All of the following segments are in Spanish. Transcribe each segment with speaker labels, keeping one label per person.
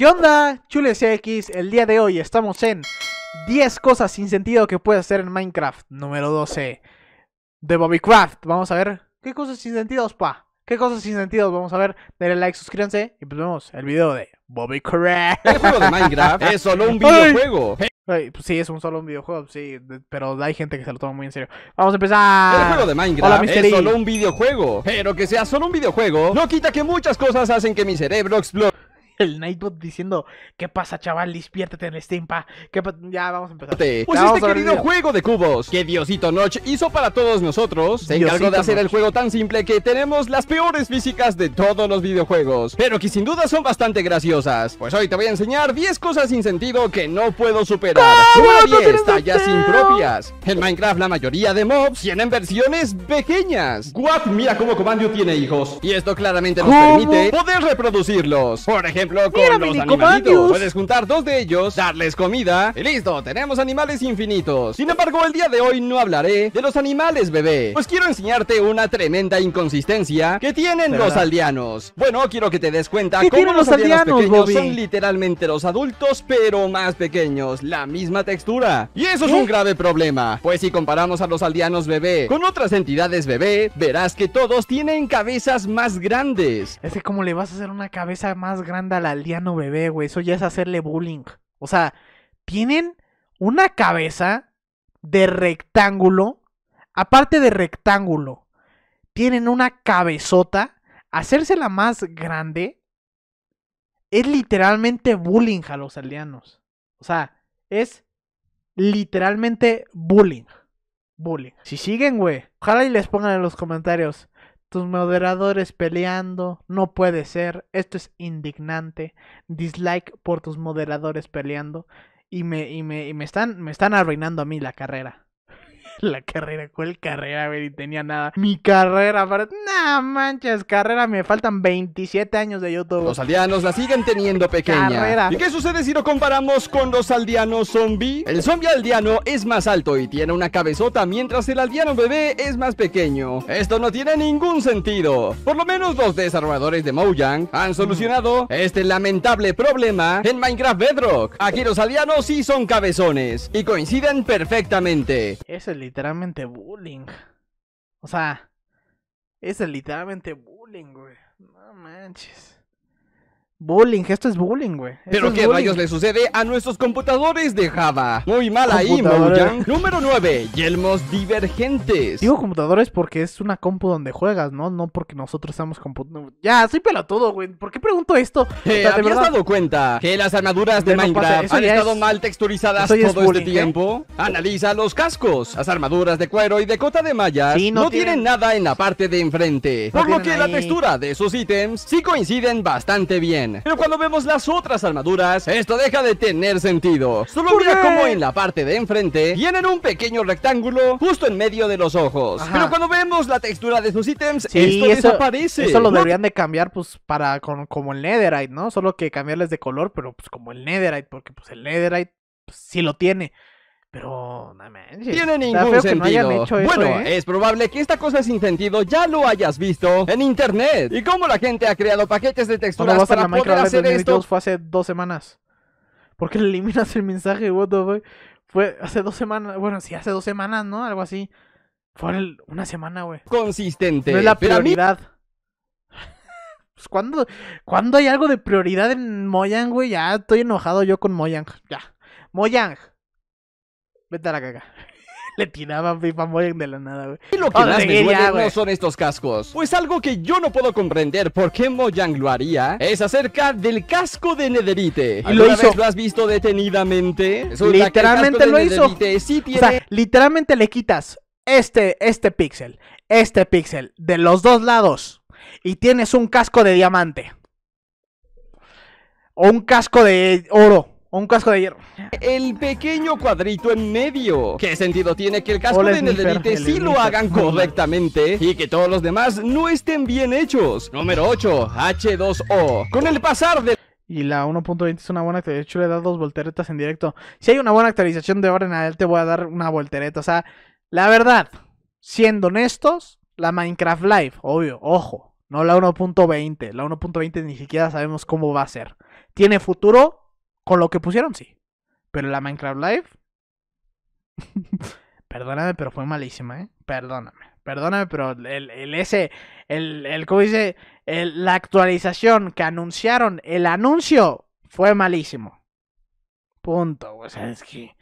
Speaker 1: ¿Qué onda, chules X? El día de hoy estamos en 10 cosas sin sentido que puedes hacer en Minecraft. Número 12 de Bobbycraft. Vamos a ver qué cosas sin sentidos, pa. ¿Qué cosas sin sentido? Vamos a ver, denle like, suscríbanse y pues vemos el video de Bobby ¿El juego de Minecraft? es solo un videojuego. Pues sí, es un solo un videojuego, sí, pero hay gente que se lo toma muy en serio. Vamos a empezar. El juego de Minecraft es solo un videojuego, pero que sea solo un videojuego no quita que muchas cosas hacen que mi cerebro explote el Nightbot diciendo, ¿qué pasa, chaval? Despiértate en este pa. ya, vamos a empezar. Pues este querido
Speaker 2: juego de cubos que Diosito Notch hizo para todos nosotros se encargó de hacer el juego tan simple que tenemos las peores físicas de todos los videojuegos, pero que sin duda son bastante graciosas. Pues hoy te voy a enseñar 10 cosas sin sentido que no puedo superar. ¡Ah, no 10, tallas impropias. En Minecraft la mayoría de mobs tienen versiones pequeñas. What? Mira cómo Comandio tiene hijos. Y esto claramente nos permite poder reproducirlos. Por ejemplo, con Puedes juntar dos de ellos, darles comida y listo, tenemos animales infinitos. Sin embargo, el día de hoy no hablaré de los animales, bebé. Pues quiero enseñarte una tremenda inconsistencia que tienen los aldeanos. Bueno, quiero que te des cuenta cómo los, aldeanos, pequeños son literalmente los adultos, pero más pequeños, la misma textura. Y eso es un ¿Eh? grave problema, pues si comparamos a los aldeanos bebé con otras entidades bebé, verás que todos tienen cabezas más grandes.
Speaker 1: Es que cómo le vas a hacer una cabeza más grande al aldeano bebé, güey. Eso ya es hacerle bullying. O sea, tienen una cabeza de rectángulo. Aparte de rectángulo, tienen una cabezota. hacerse la más grande es literalmente bullying a los aldeanos. O sea, es literalmente bullying. Bullying. Si siguen, güey. Ojalá y les pongan en los comentarios tus moderadores peleando, no puede ser, esto es indignante, dislike por tus moderadores peleando y me, y me, y me, están, me están arruinando a mí la carrera. La carrera, ¿cuál carrera, ver, Y tenía nada. Mi carrera, pero Nah, manches, carrera, me faltan 27 años de YouTube. Los aldeanos
Speaker 2: la siguen teniendo pequeña. ¿Y qué sucede si lo comparamos con los aldeanos zombie? El zombie aldeano es más alto y tiene una cabezota, mientras el aldeano bebé es más pequeño. Esto no tiene ningún sentido. Por lo menos los desarrolladores de Mojang han solucionado mm. este lamentable problema en Minecraft Bedrock. Aquí los aldeanos sí son cabezones y coinciden perfectamente.
Speaker 1: es literalmente bullying. O sea, es
Speaker 2: literalmente bullying, güey. No manches.
Speaker 1: Bullying, esto es bowling, güey.
Speaker 2: Pero qué rayos le sucede a nuestros computadores de Java. Muy mal ahí, Mojang. Número 9, yelmos divergentes.
Speaker 1: Digo computadores porque es una compu donde juegas, ¿no? No porque nosotros estamos computadores
Speaker 2: Ya, soy pelotudo, güey. ¿Por qué pregunto esto? ¿Te eh, has dado cuenta que las armaduras de, pues, Minecraft han estado mal texturizadas todo este ¿eh? tiempo? Analiza los cascos. Las armaduras de cuero y de cota de malla no, tienen... nada en la parte de enfrente. por lo que la textura de sus ítems sí coinciden bastante bien. Pero cuando vemos las otras armaduras, esto deja de tener sentido. Solo mira como en la parte de enfrente tienen un pequeño rectángulo justo en medio de los ojos. Pero cuando vemos la textura de sus ítems, esto desaparece. Eso lo deberían
Speaker 1: de cambiar, pues, para con, como el Netherite, ¿no? Solo que cambiarles de color, pero pues como el Netherite, porque pues el Netherite si pues, sí lo tiene. Pero, Tiene ningún sentido. bueno,
Speaker 2: ¿eh? es probable que esta cosa sin sentido ya lo hayas visto en internet. Y cómo la gente ha creado paquetes de texturas para poder hacer esto. Fue hace dos
Speaker 1: semanas. ¿Por qué le eliminas el mensaje? Fue hace dos semanas. Bueno, sí, hace dos semanas, ¿no? Algo así. Fue una semana, güey.
Speaker 2: Consistente. No es la prioridad.
Speaker 1: pues, ¿cuándo, ¿cuándo hay algo de prioridad en Moyang, güey? Ya estoy enojado yo con Moyang. Ya. Moyang. Vete a la caca. Le tiraba pipa Moyang de la nada, güey. Y lo que más me duele no
Speaker 2: son estos cascos. Pues algo que yo no puedo comprender por qué Mojang lo haría es acerca del casco de Nederite. ¿Y lo hizo? lo has visto detenidamente? literalmente lo hizo. O sea,
Speaker 1: literalmente le quitas este, este píxel, este píxel de los dos lados y tienes un casco de diamante. O un casco de oro
Speaker 2: un casco de hierro. El pequeño cuadrito en medio. ¿Qué sentido tiene que el casco de Netherite sí lo hagan correctamente y que todos los demás no estén bien hechos? Número 8, H2O. Con el pasar de... Y la 1.20
Speaker 1: es una buena actualización. De hecho, le da dos volteretas en directo. Si hay una buena actualización de ahora en te voy a dar una voltereta. O sea, la verdad, siendo honestos, la Minecraft Live, obvio, ojo. No la 1.20. La 1.20 ni siquiera sabemos cómo va a ser. Tiene futuro, con lo que pusieron, sí. Pero la Minecraft Live. perdóname, pero fue malísima, ¿eh? Perdóname. Perdóname, pero el, el ese. El, el ¿cómo dice? la actualización que anunciaron, el anuncio, fue malísimo. Punto. O es que.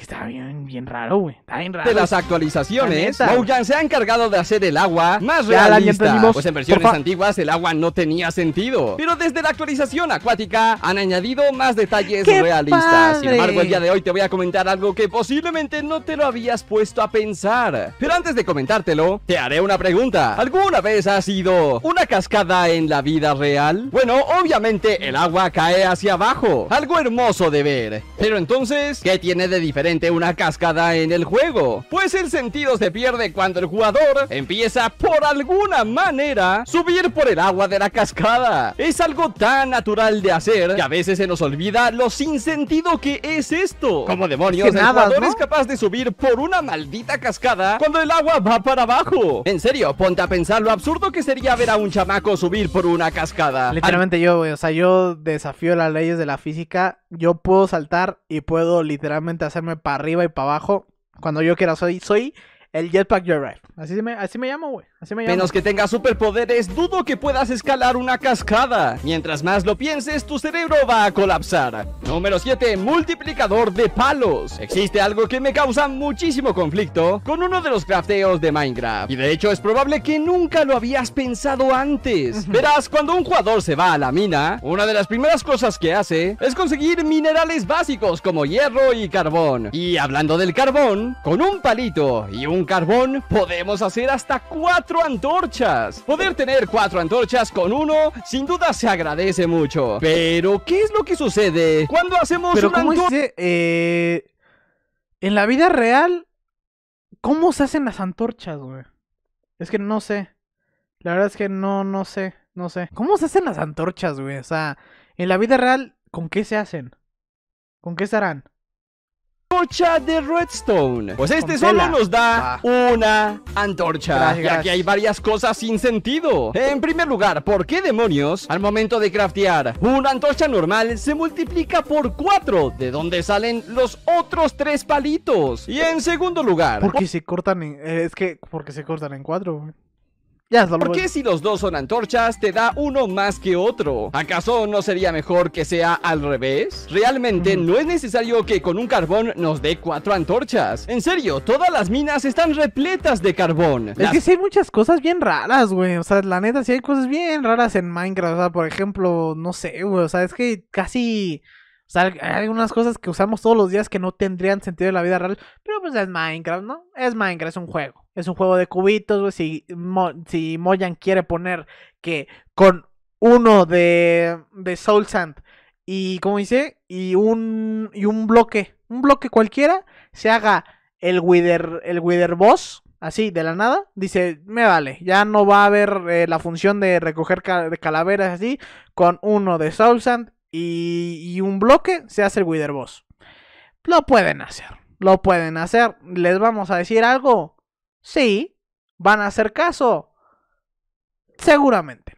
Speaker 1: Está bien, bien raro, güey. Está bien raro. De las
Speaker 2: actualizaciones, la Mojang se ha encargado de hacer el agua más realista. pues en versiones antiguas el agua no tenía sentido. Pero desde la actualización acuática han añadido más detalles realistas. Sin embargo, el día de hoy te voy a comentar algo que posiblemente no te lo habías puesto a pensar. Pero antes de comentártelo, te haré una pregunta. ¿Alguna vez ha sido una cascada en la vida real? Bueno, obviamente el agua cae hacia abajo. Algo hermoso de ver. Pero entonces, ¿qué tiene de diferente? diferente una cascada en el juego, pues el sentido se pierde cuando el jugador empieza por alguna manera subir por el agua de la cascada. Es algo tan natural de hacer que a veces se nos olvida lo sin sentido que es esto. Como demonios, el jugador es capaz de subir por una maldita cascada cuando el agua va para abajo. En serio, ponte a pensar lo absurdo que sería ver a un chamaco subir por una cascada. Literalmente yo, o sea, yo desafío las leyes de la
Speaker 1: física yo puedo saltar y puedo literalmente hacerme para arriba y para abajo cuando yo quiera. Soy, soy el Jetpack Joyride. Así me, así me llamo, güey. Menos
Speaker 2: que tengas superpoderes, dudo que puedas escalar una cascada. Mientras más lo pienses, tu cerebro va a colapsar. Número 7. Multiplicador de palos. Existe algo que me causa muchísimo conflicto con uno de los crafteos de Minecraft. Y de hecho es probable que nunca lo habías pensado antes. Verás, cuando un jugador se va a la mina, una de las primeras cosas que hace es conseguir minerales básicos como hierro y carbón. Y hablando del carbón, con un palito y un carbón podemos hacer hasta cuatro antorchas. Poder tener cuatro antorchas con uno, sin duda se agradece mucho. Pero, ¿qué es lo que sucede cuando hacemos Pero una antorcha? Eh, en la vida real,
Speaker 1: ¿cómo se hacen las antorchas, güey? Es que no sé. La verdad es que no, no sé, no sé. ¿Cómo se hacen las antorchas, güey? O sea, en la vida real, ¿con qué
Speaker 2: se hacen? ¿Con qué se harán? antorcha de redstone. Pues este solo nos da una antorcha, ya que hay varias cosas sin sentido. En primer lugar, ¿por qué demonios al momento de craftear una antorcha normal se multiplica por cuatro? de donde salen los otros tres palitos? Y en segundo lugar,
Speaker 1: porque se cortan eh, es que porque se cortan en cuatro?
Speaker 2: Ya ¿Por qué si los dos son antorchas te da uno más que otro? ¿Acaso no sería mejor que sea al revés? Realmente mm. no es necesario que con un carbón nos dé cuatro antorchas. En serio, todas las minas están repletas de carbón. Es que
Speaker 1: sí hay muchas cosas bien raras, güey. O sea, la neta, sí hay cosas bien raras en Minecraft. O sea, por ejemplo, no sé, güey. O sea, es que casi... O sea, hay algunas cosas que usamos todos los días que no tendrían sentido en la vida real. Pero pues es Minecraft, ¿no? Es Minecraft, es un juego. Es un juego de cubitos, Si, Moyan quiere poner que con uno de, de Soul Sand y, como dice, y un, y un bloque, un bloque cualquiera, se haga el Wither, el Boss, así, de la nada. Dice, me vale, ya no va a haber eh, la función de recoger de calaveras así. Con uno de Soul Sand y, y un bloque, se hace el Wither Boss. Lo pueden hacer, lo pueden hacer. Les vamos a decir algo Sí, van a hacer caso.
Speaker 2: Seguramente.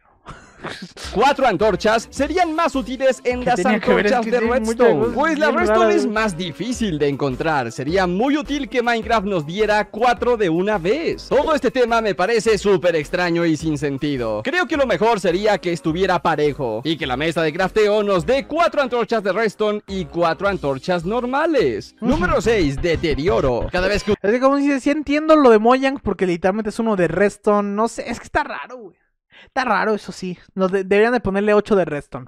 Speaker 2: Cuatro antorchas serían más útiles en las antorchas de Redstone, pues la Redstone es más difícil de encontrar. Sería muy útil que Minecraft nos diera cuatro de una vez. Todo este tema me parece súper extraño y sin sentido. Creo que lo mejor sería que estuviera parejo y que la mesa de crafteo nos dé cuatro antorchas de Redstone y cuatro antorchas normales. Número 6, deterioro. Cada vez que...
Speaker 1: Es que como dices, sí entiendo lo de Mojang porque literalmente es uno de Redstone. No sé, es que está raro, güey. Está raro, eso sí. Nos deberían de ponerle 8 de Redstone.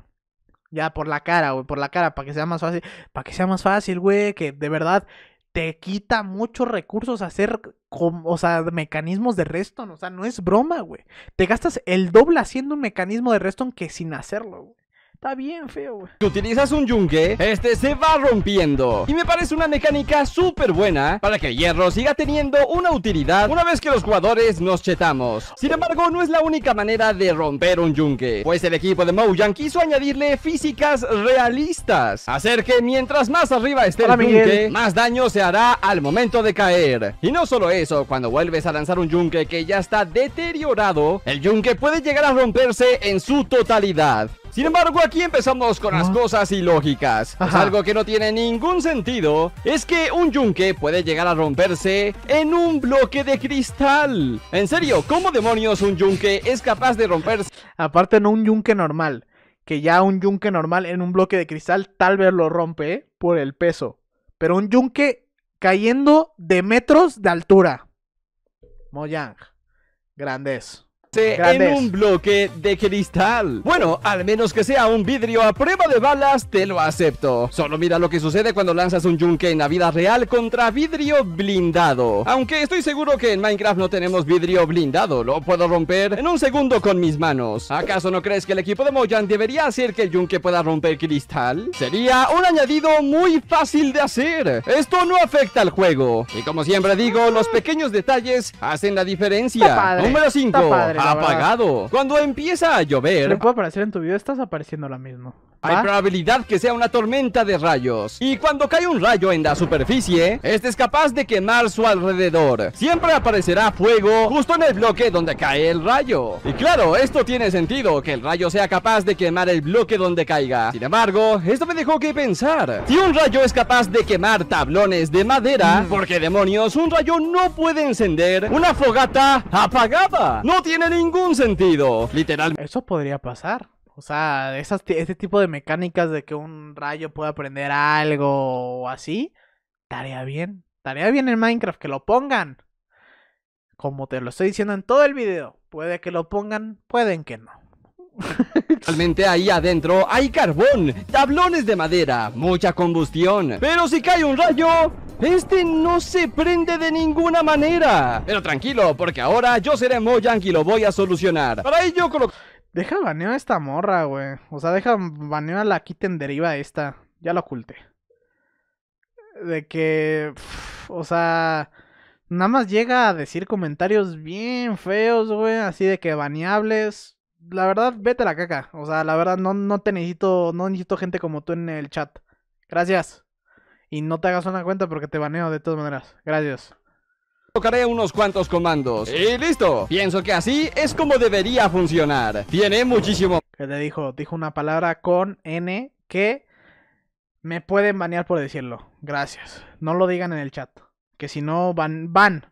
Speaker 1: Ya por la cara, güey, por la cara, para que sea más fácil. Para que sea más fácil, güey, que de verdad te quita muchos recursos hacer, o sea, mecanismos de Redstone. O sea, no es broma, güey. Te gastas el doble haciendo un mecanismo de Redstone que sin hacerlo, güey. Está bien feo,
Speaker 2: Si utilizas un yunque, este se va rompiendo. Y me parece una mecánica súper buena para que el hierro siga teniendo una utilidad una vez que los jugadores nos chetamos. Sin embargo, no es la única manera de romper un yunque, pues el equipo de Mojang quiso añadirle físicas realistas. Hacer que mientras más arriba esté el yunque, más daño se hará al momento de caer. Y no solo eso, cuando vuelves a lanzar un yunque que ya está deteriorado, el yunque puede llegar a romperse en su totalidad. Sin embargo, aquí empezamos con las cosas ilógicas. algo que no tiene ningún sentido es que un yunque puede llegar a romperse en un bloque de cristal. En serio, ¿cómo demonios un yunque es capaz
Speaker 1: de romperse? Aparte, no un yunque normal. Que ya un yunque normal en un bloque de cristal tal vez lo rompe por el peso. Pero un yunque cayendo de metros de altura. Moyang, Grandez
Speaker 2: en un bloque de cristal. Bueno, al menos que sea un vidrio a prueba de balas, te lo acepto. Solo mira lo que sucede cuando lanzas un yunque en la vida real contra vidrio blindado. Aunque estoy seguro que en Minecraft no tenemos vidrio blindado, lo puedo romper en un segundo con mis manos. ¿Acaso no crees que el equipo de Mojang debería hacer que el yunque pueda romper cristal? Sería un añadido muy fácil de hacer. Esto no afecta al juego. Y como siempre digo, los pequeños detalles hacen la diferencia. Número 5 apagado. Cuando empieza a llover. ¿Qué puede aparecer en tu video? Estás apareciendo la mismo. Hay probabilidad que sea una tormenta de rayos. Y cuando cae un rayo en la superficie, este es capaz de quemar su alrededor. Siempre aparecerá fuego justo en el bloque donde cae el rayo. Y claro, esto tiene sentido, que el rayo sea capaz de quemar el bloque donde caiga. Sin embargo, esto me dejó que pensar. Si un rayo es capaz de quemar tablones de madera, mm. Porque demonios un rayo no puede encender una fogata apagada? No tiene ningún sentido.
Speaker 1: Literalmente. Eso podría pasar. O sea, esas, ese tipo de mecánicas de que un rayo pueda prender algo o así, tarea bien. Tarea bien en Minecraft, que lo pongan. Como te lo estoy diciendo en todo el video, puede que lo pongan, pueden que no.
Speaker 2: Realmente ahí adentro hay carbón, tablones de madera, mucha combustión. Pero si cae un rayo, este no se prende de ninguna manera. Pero tranquilo, porque ahora yo seré Mojang y lo voy a solucionar. Para
Speaker 1: ello coloco... Deja baneo a esta morra, güey. O sea, deja baneo a la quiten deriva esta. Ya la oculté. De que. o sea. Nada más llega a decir comentarios bien feos, güey. Así de que baneables. La verdad, vete a la caca. O sea, la verdad, no, no te necesito. No necesito gente como tú en el chat. Gracias. Y no te hagas una cuenta porque te baneo de todas maneras. Gracias.
Speaker 2: Tocaré unos cuantos comandos. Y listo. Pienso que así es como debería funcionar. Tiene muchísimo... Que te dijo,
Speaker 1: dijo una palabra con
Speaker 2: N que
Speaker 1: me pueden banear por decirlo. Gracias. No lo digan en el chat. Que si no, van, van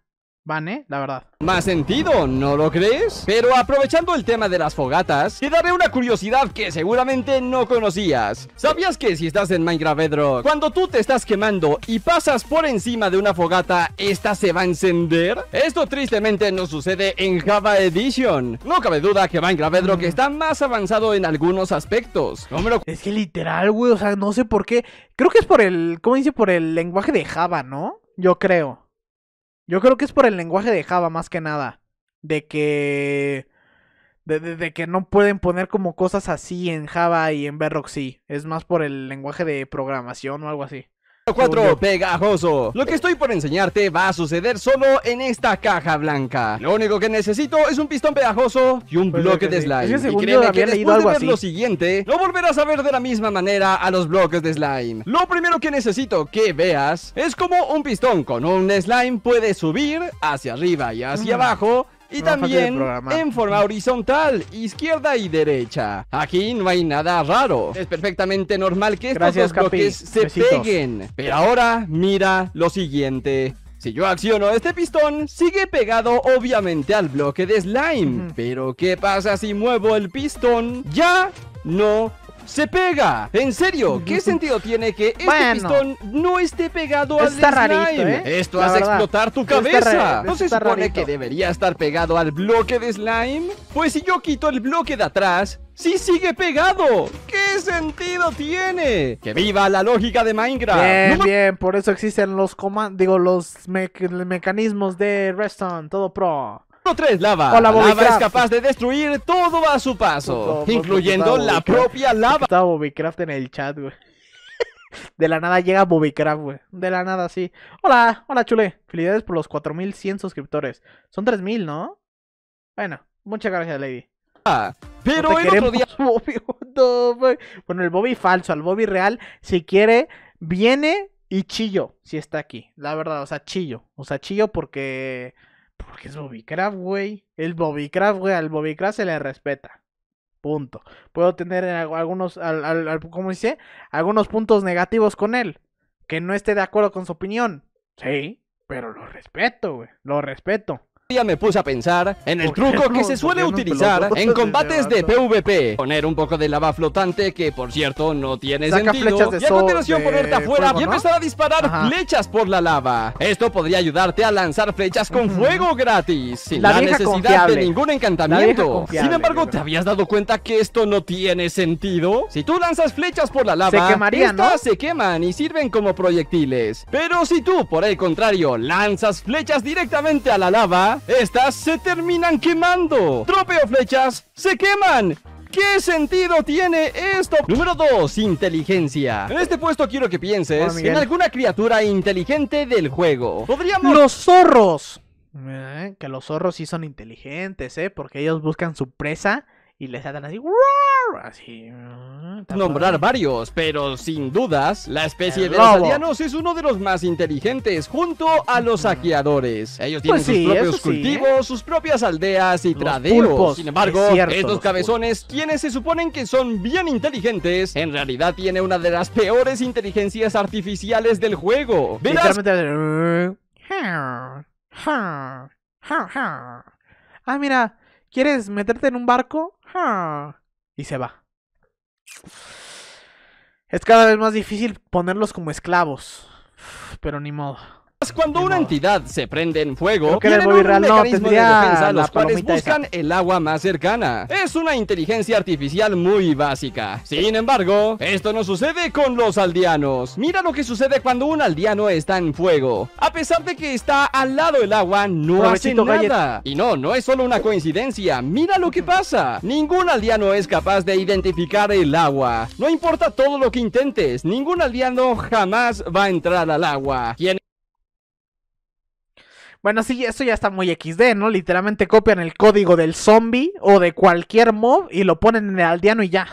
Speaker 1: van, ¿eh? La verdad.
Speaker 2: Más sentido, ¿no lo crees? Pero aprovechando el tema de las fogatas, te daré una curiosidad que seguramente no conocías. ¿Sabías que si estás en Minecraft Bedrock, cuando tú te estás quemando y pasas por encima de una fogata, esta se va a encender? Esto tristemente no sucede en Java Edition. No cabe duda que Minecraft Bedrock mm. está más avanzado en algunos aspectos. Es que literal, güey, o sea, no
Speaker 1: sé por qué. Creo que es por el, ¿cómo dice? Por el lenguaje de Java, ¿no? Yo creo. Yo creo que es por el lenguaje de Java más que nada. De que... De, que no pueden poner como cosas así en Java y en Bedrock sí. Es más por el lenguaje de programación o algo así.
Speaker 2: 4 pegajoso. Lo que estoy por enseñarte va a suceder solo en esta caja blanca. Lo único que necesito es un pistón pegajoso y un pues bloque de slime. Y créeme que después de ver lo siguiente, lo volverás a ver de la misma manera a los bloques de slime. Lo primero que necesito que veas es como un pistón con un slime puede subir hacia arriba y hacia abajo y también en forma horizontal, izquierda y derecha. Aquí no hay nada raro. Es perfectamente normal que estos bloques se peguen. Pero ahora mira lo siguiente. Si yo acciono este pistón, sigue pegado obviamente al bloque de slime. Pero ¿qué pasa si muevo el pistón? Ya no se pega. En serio, ¿qué sentido tiene que este pistón no esté pegado al slime? ¿eh? Esto hace explotar tu cabeza. ¿No se supone que debería estar pegado al bloque de slime? Pues si yo quito el bloque de atrás, ¡Sí sigue pegado! ¿Qué sentido tiene? ¡Que viva la lógica de Minecraft! Bien, bien, por eso existen los comandos, digo, los mecanismos
Speaker 1: de Redstone, todo pro.
Speaker 2: 3. Lava. lava es capaz de destruir todo a su paso, incluyendo la propia
Speaker 1: lava. Estaba Bobbycraft en el chat, güey. De la nada llega Bobbycraft, güey. De la nada, sí. Hola, hola, chule. Felicidades por los 4100 suscriptores. Son 3000, ¿no? Bueno, muchas gracias, Lady. Ah, pero el otro día. Bobby, bueno, el Bobby falso, al Bobby real, si quiere, viene y chillo si está aquí. La verdad, o sea, chillo. O sea, chillo porque porque es Craft, güey. Bobby Craft, güey. Al Craft se le respeta. Punto. Puedo tener algunos, ¿cómo dice? Algunos puntos negativos con él. Que no esté de acuerdo con su opinión. Sí, pero lo respeto,
Speaker 2: güey. Lo respeto me puse a pensar en el truco que se suele utilizar en combates de PvP. Poner un poco de lava flotante, que por cierto no tiene sentido. y a continuación ponerte afuera y empezar a disparar flechas por la lava. Esto podría ayudarte a lanzar flechas con fuego gratis, sin la, necesidad de ningún encantamiento. Sin embargo, ¿te habías dado cuenta que esto no tiene sentido? Si tú lanzas flechas por la lava, se se queman y sirven como proyectiles. Pero si tú, por el contrario, lanzas flechas directamente a la lava, estas se terminan quemando. Tropeo flechas, se queman. ¿Qué sentido tiene esto? Número 2, inteligencia En este puesto quiero que pienses en alguna criatura inteligente del juego Podríamos... ¡Los
Speaker 1: zorros! Eh, que los zorros sí son inteligentes, ¿eh? Porque ellos buscan su presa y les saltan así. así mm,
Speaker 2: Nombrar varios, pero sin dudas, la especie de los aldeanos es uno de los más inteligentes junto a los saqueadores. Ellos tienen pues sus propios ¿eh? cultivos, sus propias aldeas y tradeos... sin embargo, estos cabezones, quienes se suponen que son bien inteligentes, en realidad tiene una de las peores inteligencias artificiales del juego. Verás...
Speaker 1: Ah, mira, ¿Quieres meterte en un barco? Y se va. Es cada vez más difícil ponerlos como esclavos. Pero ni modo.
Speaker 2: Cuando una entidad se prende en fuego, tienen un mecanismo no, de defensa los cuales buscan el agua más cercana. Es una inteligencia artificial muy básica. Sin embargo, esto no sucede con los aldeanos. Mira lo que sucede cuando un aldeano está en fuego. A pesar de que está al lado del agua, no hace nada. Y no, no es solo una coincidencia. Mira lo que pasa. Ningún aldeano es capaz de identificar el agua. No importa todo lo que intentes, ningún aldeano jamás va a entrar al agua.
Speaker 1: Bueno, sí, eso ya está muy XD, ¿no? Literalmente copian el código del zombie o de cualquier mob y lo ponen en el aldeano y ya.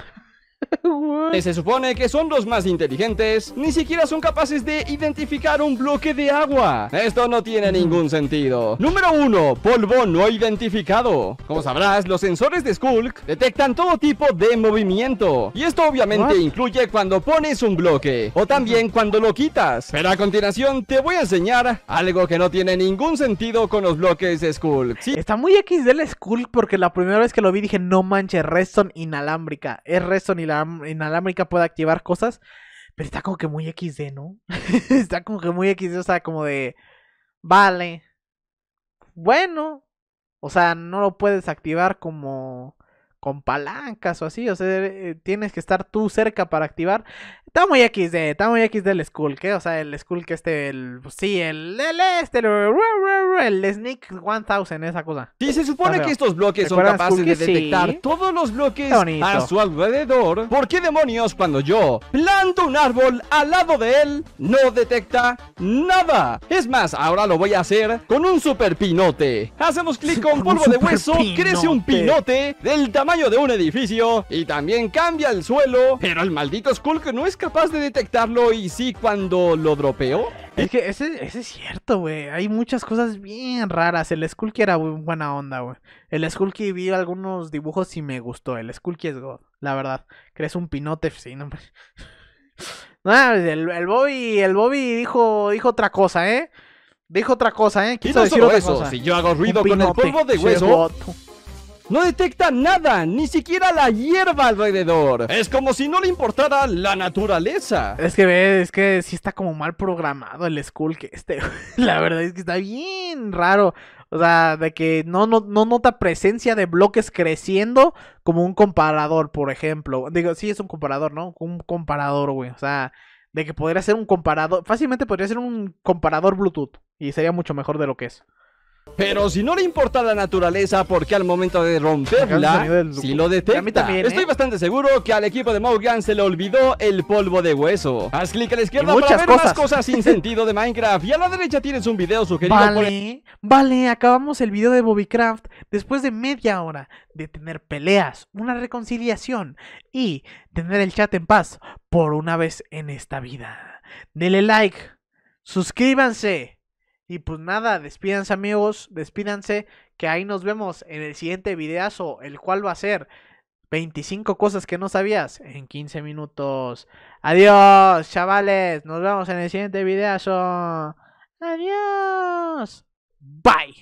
Speaker 2: se supone que son los más inteligentes, ni siquiera son capaces de identificar un bloque de agua. Esto no tiene mm. ningún sentido. Número 1. Polvo no identificado. Como sabrás, los sensores de Skulk detectan todo tipo de movimiento. Y esto obviamente incluye cuando pones un bloque o también cuando lo quitas. Pero a continuación te voy a enseñar algo que no tiene ningún sentido con los bloques de Skulk. ¿Sí? Está muy X del Skulk porque la primera vez que lo vi dije, no
Speaker 1: manches, redstone inalámbrica. Es redstone inalámbrica inalámbrica puede activar cosas, pero está como que muy XD, ¿no? está como que muy XD, o sea, como de, vale, bueno, o sea, no lo puedes activar como con palancas o así, o sea, eh, tienes que estar tú cerca para activar. Estamos X de está muy del Skull, que, o sea, el Skull que este, el, pues sí, el, el este, el, el Sneak 1000, esa cosa. Sí, se
Speaker 2: supone que estos bloques son capaces de detectar todos los bloques a su alrededor. ¿Por qué demonios cuando yo planto un árbol al lado de él no detecta nada? Es más, ahora lo voy a hacer con un super pinote. Hacemos clic con polvo de hueso, crece un pinote del tamaño de un edificio y también cambia el suelo, pero el maldito Skulk no es capaz de detectarlo y sí cuando lo dropeó. Es que ese, es cierto, güey. Hay muchas
Speaker 1: cosas bien raras. El Skulky era buena onda, güey. El Skulky vi algunos dibujos y me gustó. El Skulky es God, la verdad. Crees un pinote, sí, no, ah, el, el, Bobby, el Bobby dijo, dijo otra cosa, ¿eh? Dijo otra cosa, ¿eh? Quiso eso, si yo hago ruido con el polvo de hueso...
Speaker 2: No detecta nada, ni siquiera la hierba alrededor. Es como si no le importara la naturaleza.
Speaker 1: Es que ve, es que sí está como mal programado el Skull que este. la verdad es que está bien raro. O sea, de que no, no, no nota presencia de bloques creciendo como un comparador, por ejemplo. Digo, sí es un comparador, ¿no? Un comparador, güey. O sea, de que podría ser un comparador. Fácilmente podría ser un comparador Bluetooth. Y sería mucho mejor de lo que es.
Speaker 2: Pero si no le importa la naturaleza, porque al momento de romperla, si lo detecta. ¿eh? Estoy bastante seguro que al equipo de Morgan se le olvidó el polvo de hueso. Haz clic a la izquierda para ver más cosas sin sentido de Minecraft. Y a la derecha tienes un video sugerido por
Speaker 1: Vale, acabamos el video de Bobbycraft después de media hora
Speaker 2: de tener peleas,
Speaker 1: una reconciliación y tener el chat en paz por una vez en esta vida. Dele like, suscríbanse y pues nada, despídanse amigos, despídanse, que ahí nos vemos en el siguiente videazo, el cual va a ser 25 cosas que no sabías en 15 minutos. Adiós, chavales, nos vemos en el siguiente videazo. Adiós.
Speaker 2: Bye.